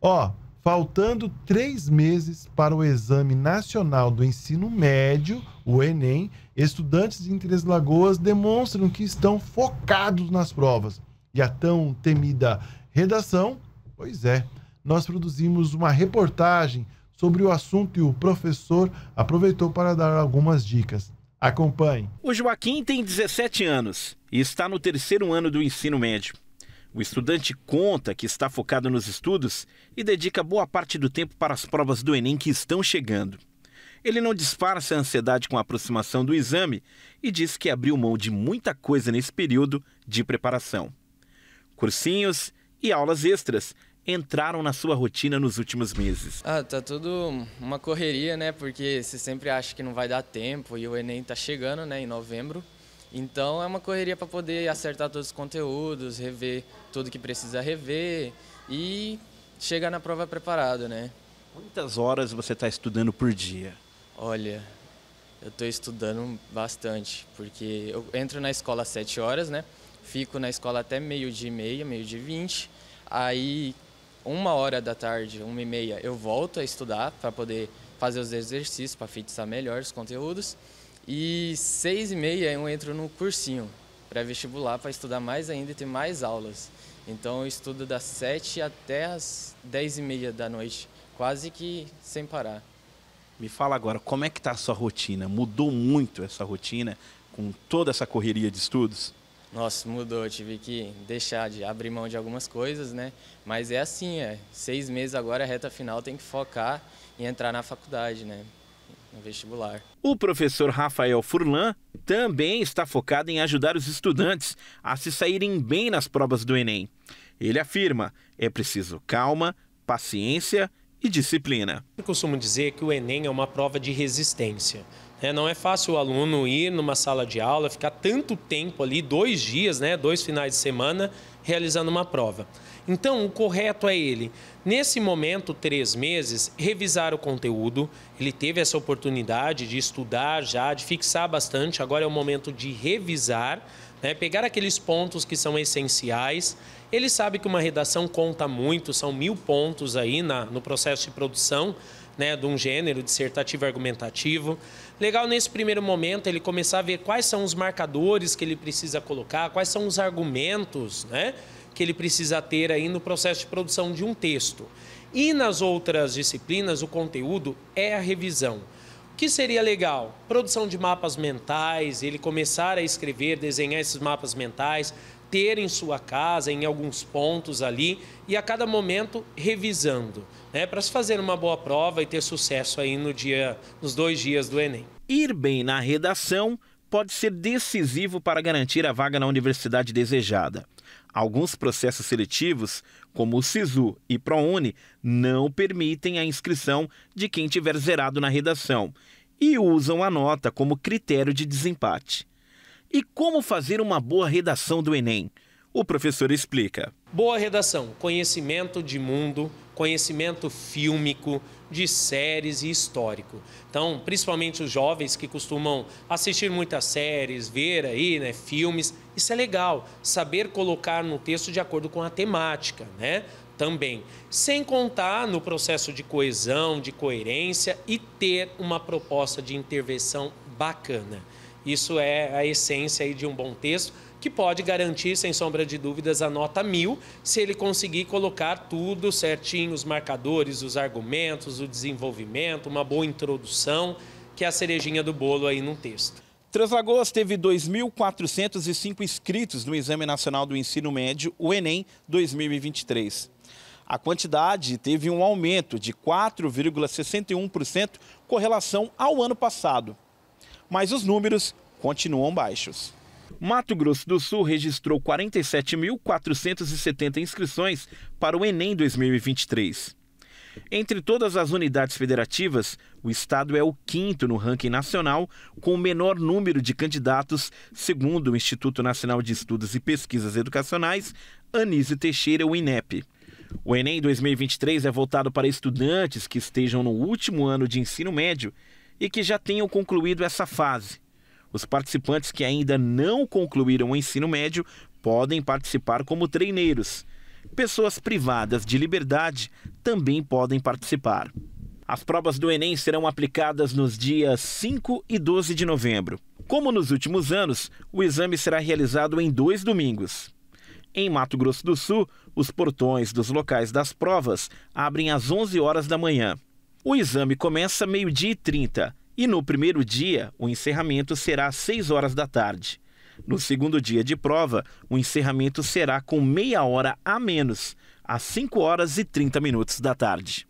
Ó, faltando três meses para o Exame Nacional do Ensino Médio, o Enem, estudantes de Três Lagoas demonstram que estão focados nas provas. E a tão temida redação? Pois é, nós produzimos uma reportagem sobre o assunto e o professor aproveitou para dar algumas dicas. Acompanhe. O Joaquim tem 17 anos e está no terceiro ano do ensino médio. O estudante conta que está focado nos estudos e dedica boa parte do tempo para as provas do Enem que estão chegando. Ele não disfarça a ansiedade com a aproximação do exame e diz que abriu mão de muita coisa nesse período de preparação. Cursinhos e aulas extras entraram na sua rotina nos últimos meses? Ah, tá tudo uma correria, né? Porque você sempre acha que não vai dar tempo e o Enem tá chegando, né, em novembro. Então é uma correria para poder acertar todos os conteúdos, rever tudo que precisa rever e chegar na prova preparado, né? Quantas horas você está estudando por dia? Olha, eu estou estudando bastante, porque eu entro na escola às 7 horas, né? Fico na escola até meio dia e meia, meio dia e 20. Aí, uma hora da tarde, uma e meia, eu volto a estudar para poder fazer os exercícios, para fixar melhor os conteúdos. E seis e meia eu entro no cursinho pré-vestibular para estudar mais ainda e ter mais aulas. Então eu estudo das sete até as dez e meia da noite, quase que sem parar. Me fala agora, como é que está a sua rotina? Mudou muito essa rotina com toda essa correria de estudos? Nossa, mudou. Eu tive que deixar de abrir mão de algumas coisas, né? Mas é assim, é. Seis meses agora, reta final, tem que focar e entrar na faculdade, né? no vestibular. O professor Rafael Furlan também está focado em ajudar os estudantes a se saírem bem nas provas do Enem. Ele afirma: é preciso calma, paciência e disciplina. Eu costumo dizer que o Enem é uma prova de resistência. É, não é fácil o aluno ir numa sala de aula, ficar tanto tempo ali, dois dias, né, dois finais de semana, realizando uma prova. Então, o correto é ele, nesse momento, três meses, revisar o conteúdo. Ele teve essa oportunidade de estudar já, de fixar bastante. Agora é o momento de revisar, né? pegar aqueles pontos que são essenciais. Ele sabe que uma redação conta muito, são mil pontos aí na, no processo de produção né, de um gênero dissertativo argumentativo. Legal nesse primeiro momento ele começar a ver quais são os marcadores que ele precisa colocar, quais são os argumentos, né, que ele precisa ter aí no processo de produção de um texto. E nas outras disciplinas, o conteúdo é a revisão. O que seria legal? Produção de mapas mentais, ele começar a escrever, desenhar esses mapas mentais, ter em sua casa, em alguns pontos ali, e a cada momento revisando, né, para se fazer uma boa prova e ter sucesso aí no dia, nos dois dias do Enem. Ir bem na redação pode ser decisivo para garantir a vaga na universidade desejada. Alguns processos seletivos, como o SISU e ProUni, não permitem a inscrição de quem tiver zerado na redação e usam a nota como critério de desempate. E como fazer uma boa redação do Enem? O professor explica. Boa redação, conhecimento de mundo, conhecimento fílmico, de séries e histórico. Então, principalmente os jovens que costumam assistir muitas séries, ver aí, né, filmes, isso é legal, saber colocar no texto de acordo com a temática, né? Também, sem contar no processo de coesão, de coerência e ter uma proposta de intervenção bacana. Isso é a essência de um bom texto, que pode garantir, sem sombra de dúvidas, a nota mil, se ele conseguir colocar tudo certinho, os marcadores, os argumentos, o desenvolvimento, uma boa introdução, que é a cerejinha do bolo aí num texto. Translagoas teve 2.405 inscritos no Exame Nacional do Ensino Médio, o Enem 2023. A quantidade teve um aumento de 4,61% com relação ao ano passado mas os números continuam baixos. Mato Grosso do Sul registrou 47.470 inscrições para o Enem 2023. Entre todas as unidades federativas, o estado é o quinto no ranking nacional, com o menor número de candidatos, segundo o Instituto Nacional de Estudos e Pesquisas Educacionais, Anísio Teixeira, o INEP. O Enem 2023 é voltado para estudantes que estejam no último ano de ensino médio e que já tenham concluído essa fase. Os participantes que ainda não concluíram o ensino médio podem participar como treineiros. Pessoas privadas de liberdade também podem participar. As provas do Enem serão aplicadas nos dias 5 e 12 de novembro. Como nos últimos anos, o exame será realizado em dois domingos. Em Mato Grosso do Sul, os portões dos locais das provas abrem às 11 horas da manhã. O exame começa meio-dia e 30 e no primeiro dia o encerramento será às 6 horas da tarde. No segundo dia de prova, o encerramento será com meia hora a menos, às 5 horas e 30 minutos da tarde.